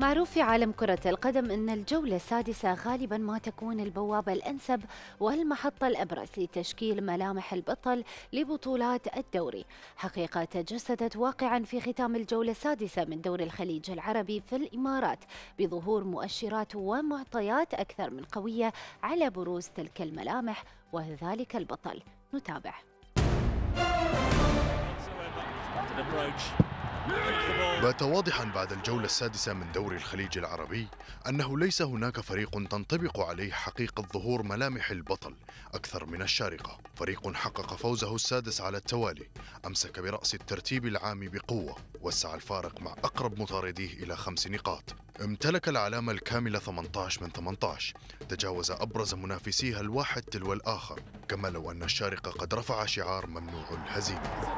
معروف في عالم كرة القدم أن الجولة السادسة غالبا ما تكون البوابة الأنسب والمحطة الأبرز لتشكيل ملامح البطل لبطولات الدوري حقيقة تجسدت واقعا في ختام الجولة السادسة من دور الخليج العربي في الإمارات بظهور مؤشرات ومعطيات أكثر من قوية على بروز تلك الملامح وذلك البطل نتابع بات واضحا بعد الجولة السادسة من دوري الخليج العربي أنه ليس هناك فريق تنطبق عليه حقيقة ظهور ملامح البطل أكثر من الشارقة فريق حقق فوزه السادس على التوالي أمسك برأس الترتيب العام بقوة وسع الفارق مع أقرب مطارديه إلى خمس نقاط امتلك العلامة الكاملة 18 من 18 تجاوز أبرز منافسيها الواحد تلو الآخر كما لو أن الشارقة قد رفع شعار ممنوع الهزيمة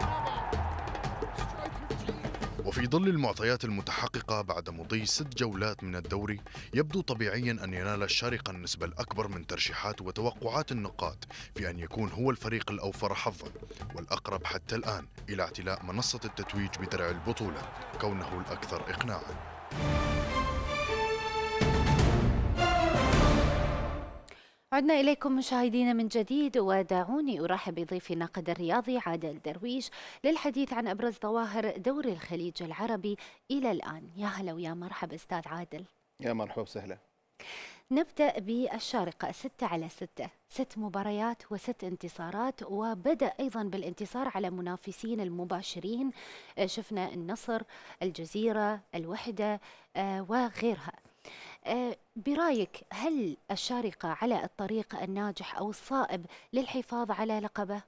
وفي ظل المعطيات المتحققة بعد مضي ست جولات من الدوري يبدو طبيعيا أن ينال الشارقة النسبة الأكبر من ترشيحات وتوقعات النقاط في أن يكون هو الفريق الأوفر حظا والأقرب حتى الآن إلى اعتلاء منصة التتويج بدرع البطولة كونه الأكثر إقناعا عدنا إليكم مشاهدينا من جديد ودعوني أرحب بضيفي ناقد الرياضي عادل درويش للحديث عن أبرز ظواهر دوري الخليج العربي إلى الآن يا هلا ويا مرحبا أستاذ عادل يا مرحبا وسهلا نبدأ بالشارقة ستة على ستة ست مباريات وست انتصارات وبدأ أيضا بالانتصار على منافسين المباشرين شفنا النصر الجزيرة الوحدة آه، وغيرها آه، برايك هل الشارقه على الطريق الناجح او الصائب للحفاظ على لقبه؟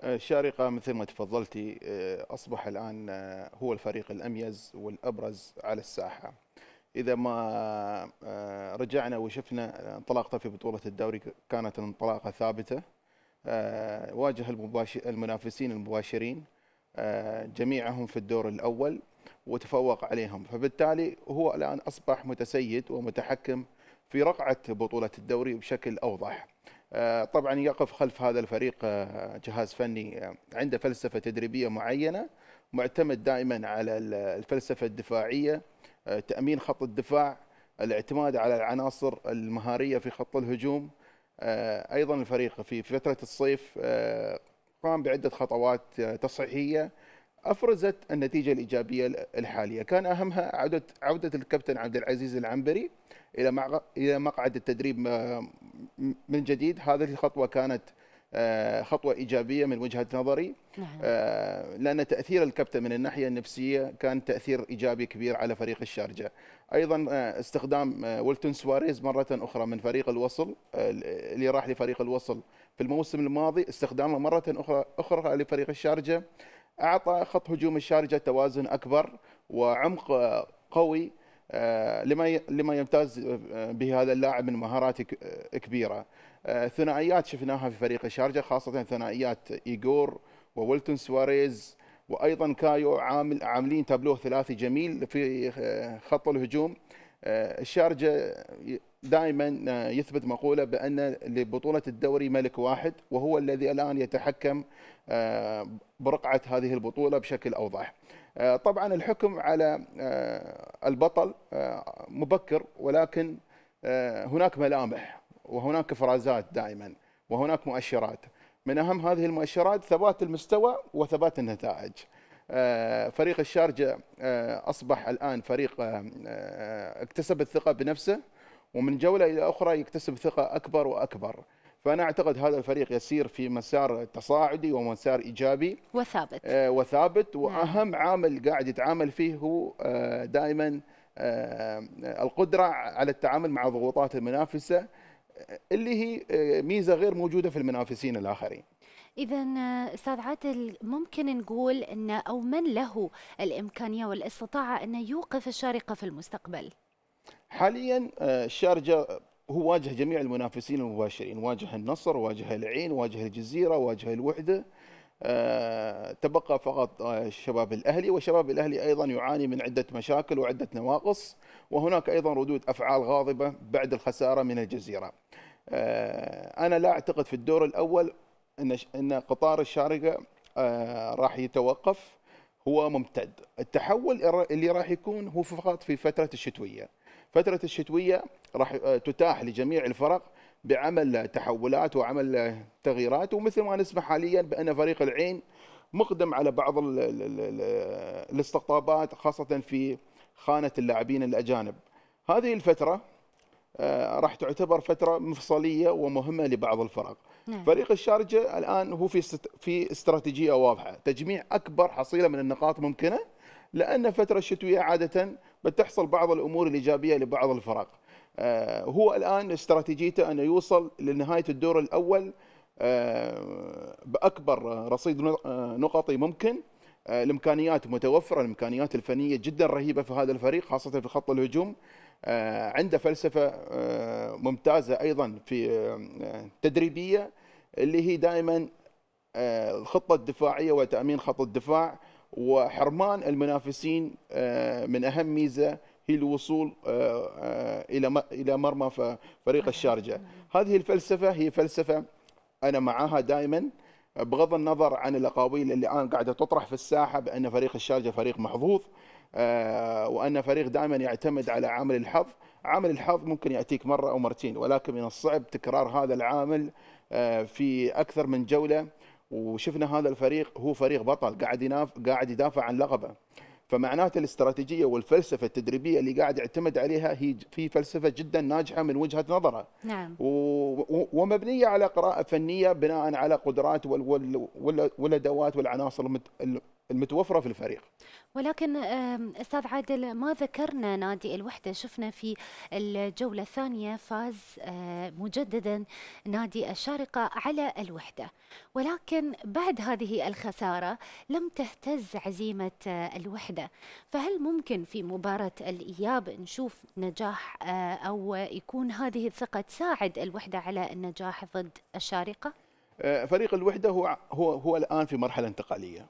آه، الشارقه مثل ما تفضلتي آه، اصبح الان هو الفريق الاميز والابرز على الساحه. اذا ما رجعنا وشفنا انطلاقته في بطوله الدوري كانت انطلاقه ثابته واجه المنافسين المباشرين جميعهم في الدور الاول وتفوق عليهم فبالتالي هو الآن أصبح متسيد ومتحكم في رقعة بطولة الدوري بشكل أوضح آه، طبعا يقف خلف هذا الفريق آه، جهاز فني آه، عنده فلسفة تدريبية معينة معتمد دائما على الفلسفة الدفاعية تأمين خط الدفاع الاعتماد على العناصر المهارية في خط الهجوم أيضا الفريق في فترة الصيف قام بعدة خطوات تصحيحية افرزت النتيجه الايجابيه الحاليه، كان اهمها عوده عوده الكابتن عبد العزيز العنبري الى الى مقعد التدريب آه، من جديد، هذه الخطوه كانت آه، خطوه ايجابيه من وجهه نظري نعم. آه، لان تاثير الكابتن من الناحيه النفسيه كان تاثير ايجابي كبير على فريق الشارجه، ايضا استخدام ولتون سواريز مره اخرى من فريق الوصل اللي راح لفريق الوصل في الموسم الماضي استخدامه مره اخرى اخرى لفريق الشارجه اعطى خط هجوم الشارجه توازن اكبر وعمق قوي آه، لما لما يمتاز به آه، هذا اللاعب من مهارات آه، كبيره ثنائيات شفناها في فريق الشارجه خاصه ثنائيات ايجور وولتون سواريز وايضا كايو عامل عاملين تابلوه ثلاثي جميل في خط الهجوم الشارجه دائما آه، يثبت مقوله بان لبطوله الدوري ملك واحد وهو الذي الان يتحكم آه، برقعه هذه البطوله بشكل اوضح. آه، طبعا الحكم على البطل مبكر ولكن هناك ملامح وهناك افرازات دائما وهناك مؤشرات من اهم هذه المؤشرات ثبات المستوى وثبات النتائج. فريق الشارجه اصبح الان فريق اكتسب الثقه بنفسه ومن جوله الى اخرى يكتسب ثقه اكبر واكبر فانا اعتقد هذا الفريق يسير في مسار تصاعدي ومسار ايجابي وثابت آه وثابت نعم. واهم عامل قاعد يتعامل فيه هو آه دائما آه القدره على التعامل مع ضغوطات المنافسه آه، اللي هي آه، ميزه غير موجوده في المنافسين الاخرين إذا آه، أستاذ عادل ممكن نقول أن أو من له الإمكانية والاستطاعة أن يوقف الشارقة في المستقبل؟ حاليا آه، الشارجه هو واجه جميع المنافسين المباشرين واجه النصر واجه العين واجه الجزيره واجه الوحده آه، تبقى فقط آه، شباب الاهلي وشباب الاهلي ايضا يعاني من عده مشاكل وعده نواقص وهناك ايضا ردود افعال غاضبه بعد الخساره من الجزيره انا لا اعتقد في الدور الاول ان ان قطار الشارقه راح يتوقف هو ممتد التحول اللي راح يكون هو فقط في فتره الشتويه فترة الشتوية راح آه، تتاح لجميع الفرق بعمل تحولات وعمل تغييرات ومثل ما نسمع حاليا بأن فريق العين مقدم على بعض الاستقطابات خاصة في خانة اللاعبين الأجانب هذه الفترة آه، راح تعتبر فترة مفصلية ومهمة لبعض الفرق نعم. فريق الشارجة الآن هو في في استراتيجية واضحة تجميع أكبر حصيلة من النقاط ممكنة لأن الفترة الشتوية عادة بتحصل بعض الامور الايجابيه لبعض الفرق آه، هو الان استراتيجيته انه يوصل لنهايه الدور الاول آه، باكبر رصيد آه، نقطي ممكن الامكانيات متوفره الامكانيات الفنيه جدا رهيبه في هذا الفريق خاصه في خط الهجوم عنده فلسفه ممتازه ايضا في تدريبيه اللي هي دائما الخطه الدفاعيه وتامين خط الدفاع وحرمان المنافسين آه، من اهم ميزه هي الوصول آه، آه، الى الى مرمى فريق الشارجه هذه الفلسفه هي فلسفه انا معاها دائما بغض النظر عن الاقاويل اللي الان قاعده تطرح في الساحه بان فريق الشارجه فريق محظوظ وان فريق دائما يعتمد على عامل الحظ عامل الحظ ممكن ياتيك مره او مرتين ولكن من الصعب تكرار هذا العامل في اكثر من جوله وشفنا هذا الفريق هو فريق بطل قاعد يناف قاعد يدافع عن لقبه فمعناته الاستراتيجيه والفلسفه التدريبيه اللي قاعد يعتمد عليها هي في فلسفه جدا ناجحه من وجهه نظره نعم و... ومبنيه على قراءه فنيه بناء على قدرات والادوات وال... والعناصر المتوفره في الفريق ولكن استاذ عادل ما ذكرنا نادي الوحده شفنا في الجوله الثانيه فاز آه، مجددا نادي الشارقه على الوحده ولكن بعد هذه الخساره لم تهتز عزيمه آه، الوحده فهل ممكن في مباراه الاياب نشوف نجاح آه، او يكون هذه الثقه تساعد الوحده على النجاح ضد الشارقه فريق الوحده هو هو, هو الان في مرحله انتقاليه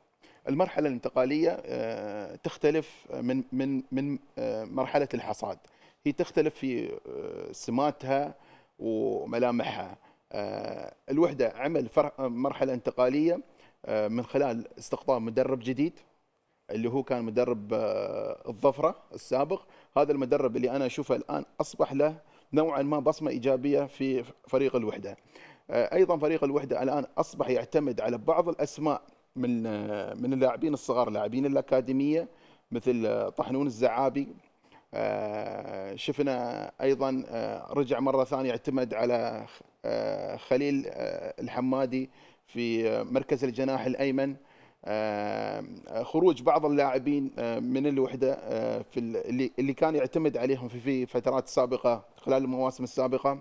المرحله الانتقاليه آه، تختلف من من من آه، مرحله الحصاد هي تختلف في آه، سماتها وملامحها الوحده عمل مرحله انتقاليه من خلال استقطاب مدرب جديد اللي هو كان مدرب الظفره السابق هذا المدرب اللي انا اشوفه الان اصبح له نوعا ما بصمه ايجابيه في فريق الوحده ايضا فريق الوحده الان اصبح يعتمد على بعض الاسماء من آه، من اللاعبين الصغار اللاعبين الاكاديميه مثل آه، طحنون الزعابي آه، شفنا ايضا رجع مره ثانيه اعتمد على خليل الحمادي في مركز الجناح الايمن خروج بعض اللاعبين من الوحده في اللي كان يعتمد عليهم في فترات سابقه خلال المواسم السابقه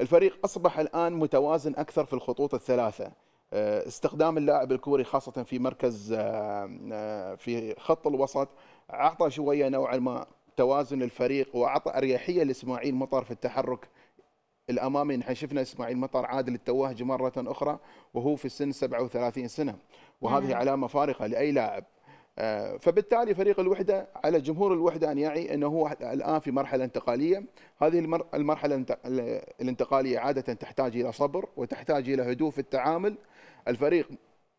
الفريق اصبح الان متوازن اكثر في الخطوط الثلاثه آه، استخدام اللاعب الكوري خاصه في مركز آه، آه، في خط الوسط اعطى شويه نوعا ما توازن الفريق واعطى اريحيه لاسماعيل مطر في التحرك الامامي نحن شفنا اسماعيل مطر عادل التوهج مره اخرى وهو في السن 37 سنه وهذه نعم. علامه فارقه لاي لاعب فبالتالي فريق الوحده على جمهور الوحده ان يعي انه هو الان في مرحله انتقاليه، هذه المرحله الانتقاليه عاده تحتاج الى صبر وتحتاج الى هدوء في التعامل الفريق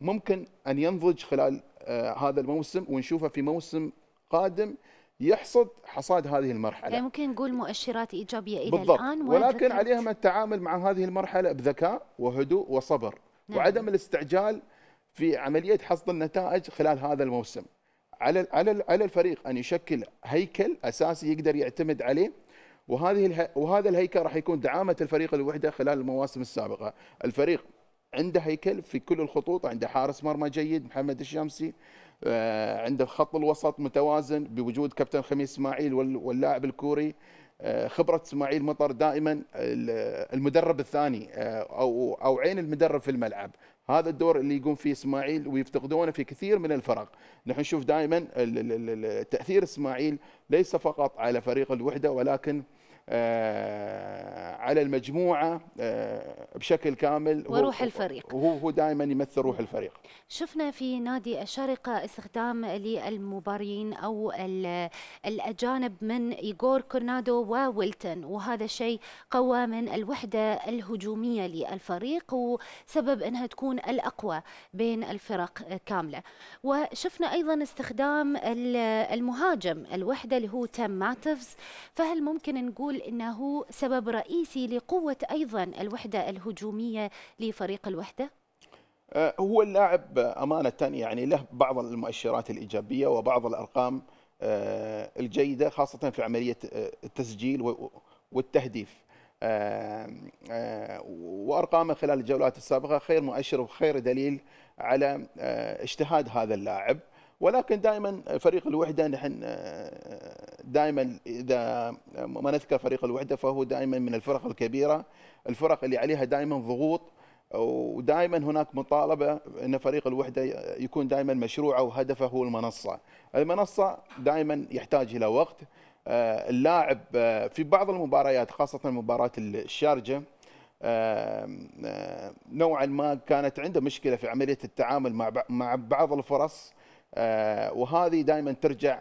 ممكن ان ينضج خلال آه، هذا الموسم ونشوفه في موسم قادم يحصد حصاد هذه المرحله. يعني ممكن نقول مؤشرات ايجابيه الى بالضبط. الان ولكن عليهم التعامل مع هذه المرحله بذكاء وهدوء وصبر نعم. وعدم الاستعجال في عمليه حصد النتائج خلال هذا الموسم. على على على الفريق ان يشكل هيكل اساسي يقدر يعتمد عليه وهذه وهذا الهيكل راح يكون دعامه الفريق الوحده خلال المواسم السابقه، الفريق عنده هيكل في كل الخطوط عنده حارس مرمى جيد محمد الشامسي آه، عنده خط الوسط متوازن بوجود كابتن خميس اسماعيل واللاعب الكوري آه، خبرة اسماعيل مطر دائما المدرب الثاني آه، او او عين المدرب في الملعب، هذا الدور اللي يقوم فيه اسماعيل ويفتقدونه في كثير من الفرق، نحن نشوف دائما تأثير اسماعيل ليس فقط على فريق الوحدة ولكن آه، على المجموعه آه، بشكل كامل وروح هو الفريق وهو هو دائما يمثل روح الفريق شفنا في نادي الشارقه استخدام للمبارين او الاجانب من ايغور كورنادو وويلتون وهذا الشيء قوى من الوحده الهجوميه للفريق وسبب انها تكون الاقوى بين الفرق كامله وشفنا ايضا استخدام المهاجم الوحده اللي هو تام ماتفز فهل ممكن نقول يقول انه سبب رئيسي لقوه ايضا الوحده الهجوميه لفريق الوحده؟ أه، هو اللاعب امانه يعني له بعض المؤشرات الايجابيه وبعض الارقام أه، الجيده خاصه في عمليه أه، التسجيل والتهديف. وارقامه خلال الجولات السابقه خير مؤشر وخير دليل على اجتهاد هذا اللاعب. ولكن دائما فريق الوحده نحن آه، دائما اذا ما نذكر فريق الوحده فهو دائما من الفرق الكبيره الفرق اللي عليها دائما ضغوط ودائما هناك مطالبه ان فريق الوحده يكون دائما مشروعه وهدفه هو المنصه المنصه دائما يحتاج الى وقت آه، اللاعب آه، في بعض المباريات خاصه مباراه الشارجه نوعا ما كانت عنده مشكله في عمليه التعامل مع بعض الفرص آه، وهذه دائما ترجع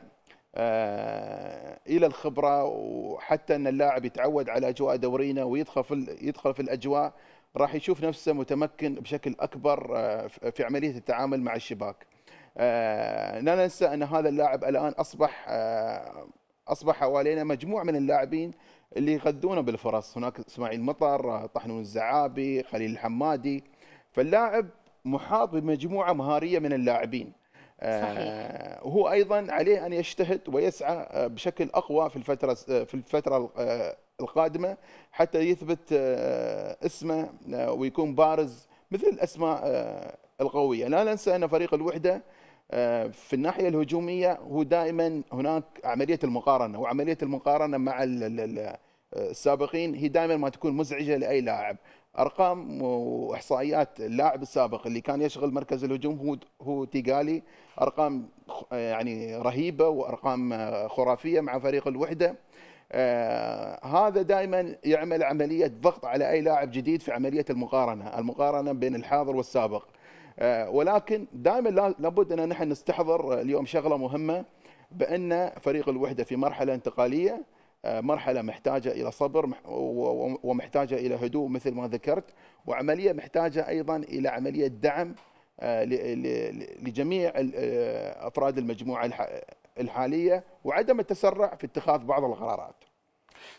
آه، الى الخبره وحتى ان اللاعب يتعود على اجواء دورينا ويدخل في يدخل في الاجواء راح يشوف نفسه متمكن بشكل اكبر آه، في عمليه التعامل مع الشباك. لا ننسى ان هذا اللاعب الان اصبح اصبح حوالينا مجموعه من اللاعبين اللي يغذونا بالفرص، هناك اسماعيل مطر، طحنون الزعابي، خليل الحمادي، فاللاعب محاط بمجموعه مهاريه من اللاعبين. صحيح. وهو آه، ايضا عليه ان يجتهد ويسعى آه، بشكل اقوى في الفتره آه، في الفتره القادمه حتى يثبت اسمه ويكون بارز مثل الاسماء القويه، لا ننسى ان فريق الوحده في الناحيه الهجوميه هو دائما هناك عمليه المقارنه وعمليه المقارنه مع السابقين هي دائما ما تكون مزعجه لاي لاعب، ارقام واحصائيات اللاعب السابق اللي كان يشغل مركز الهجوم هو هو تيغالي ارقام يعني رهيبه وارقام خرافيه مع فريق الوحده آه، هذا دائما يعمل عمليه ضغط على اي لاعب جديد في عمليه المقارنه، المقارنه بين الحاضر والسابق. آه، ولكن دائما لابد ان نحن نستحضر اليوم شغله مهمه بان فريق الوحده في مرحله انتقاليه آه، مرحله محتاجه الى صبر ومحتاجه الى هدوء مثل ما ذكرت وعمليه محتاجه ايضا الى عمليه دعم آه، لجميع آه، افراد المجموعه الحاليه وعدم التسرع في اتخاذ بعض القرارات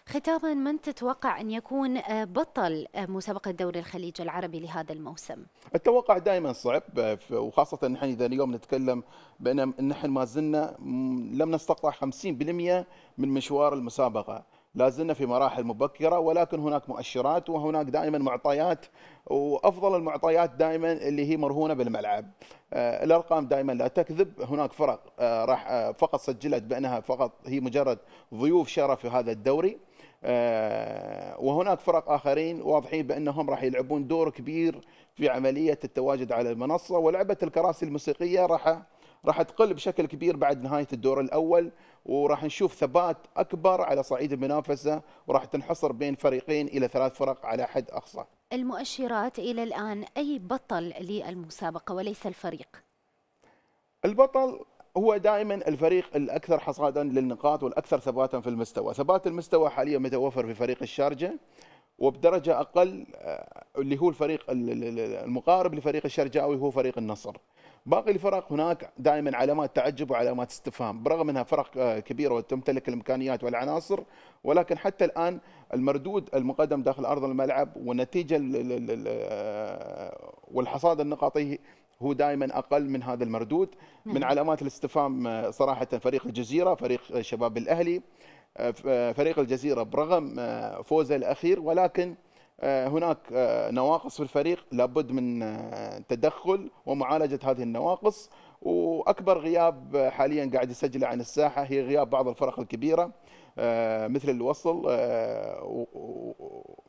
ختاما من تتوقع أن يكون آه، بطل آه، مسابقة دوري الخليج العربي لهذا الموسم؟ التوقع دائما صعب آه، وخاصة نحن إذا اليوم نتكلم بأن نحن ما زلنا لم نستطع 50% من مشوار المسابقة لا زلنا في مراحل مبكره ولكن هناك مؤشرات وهناك دائما معطيات وافضل المعطيات دائما اللي هي مرهونه بالملعب آه، الارقام دائما لا تكذب هناك فرق آه، راح آه، فقط سجلت بانها فقط هي مجرد ضيوف شرف في هذا الدوري وهناك فرق اخرين واضحين بانهم راح يلعبون دور كبير في عمليه التواجد على المنصه ولعبه الكراسي الموسيقيه راح راح تقل بشكل كبير بعد نهايه الدور الاول وراح نشوف ثبات اكبر على صعيد المنافسه وراح تنحصر بين فريقين الى ثلاث فرق على حد اقصى. المؤشرات الى الان اي بطل للمسابقه وليس الفريق؟ البطل هو دائما الفريق الاكثر حصادا للنقاط والاكثر ثباتا في المستوى، ثبات المستوى حاليا متوفر في فريق الشارجه وبدرجه اقل آه، اللي هو الفريق المقارب لفريق الشرجاوي هو فريق النصر. باقي الفرق هناك دائما علامات تعجب وعلامات استفهام برغم انها فرق آه، كبيره وتمتلك الامكانيات والعناصر ولكن حتى الان المردود المقدم داخل ارض الملعب والنتيجه آه، والحصاد النقطي هو دائما اقل من هذا المردود من نعم. علامات الاستفهام آه، صراحه فريق الجزيره فريق شباب الاهلي فريق الجزيره برغم فوزه الاخير ولكن آه، هناك آه، نواقص في الفريق لابد من آه، تدخل ومعالجه هذه النواقص واكبر غياب حاليا قاعد يسجله عن الساحه هي غياب بعض الفرق الكبيره مثل الوصل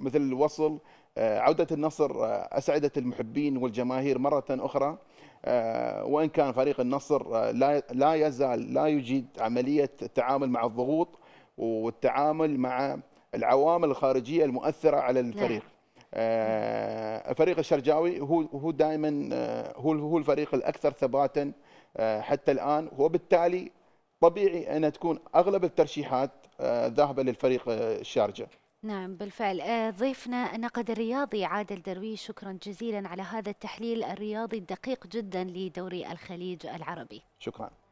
مثل الوصل عوده النصر اسعدت المحبين والجماهير مره اخرى وان كان فريق النصر لا يزال لا يجيد عمليه التعامل مع الضغوط والتعامل مع العوامل الخارجيه المؤثره على نعم. الفريق نعم. آه، فريق الشرجاوي هو هو دائما آه، هو هو الفريق الاكثر ثباتا آه، حتى الان وبالتالي طبيعي ان تكون اغلب الترشيحات ذاهبه للفريق الشارجه. نعم بالفعل ضيفنا النقد الرياضي عادل درويش شكرا جزيلا على هذا التحليل الرياضي الدقيق جدا لدوري الخليج العربي. شكرا.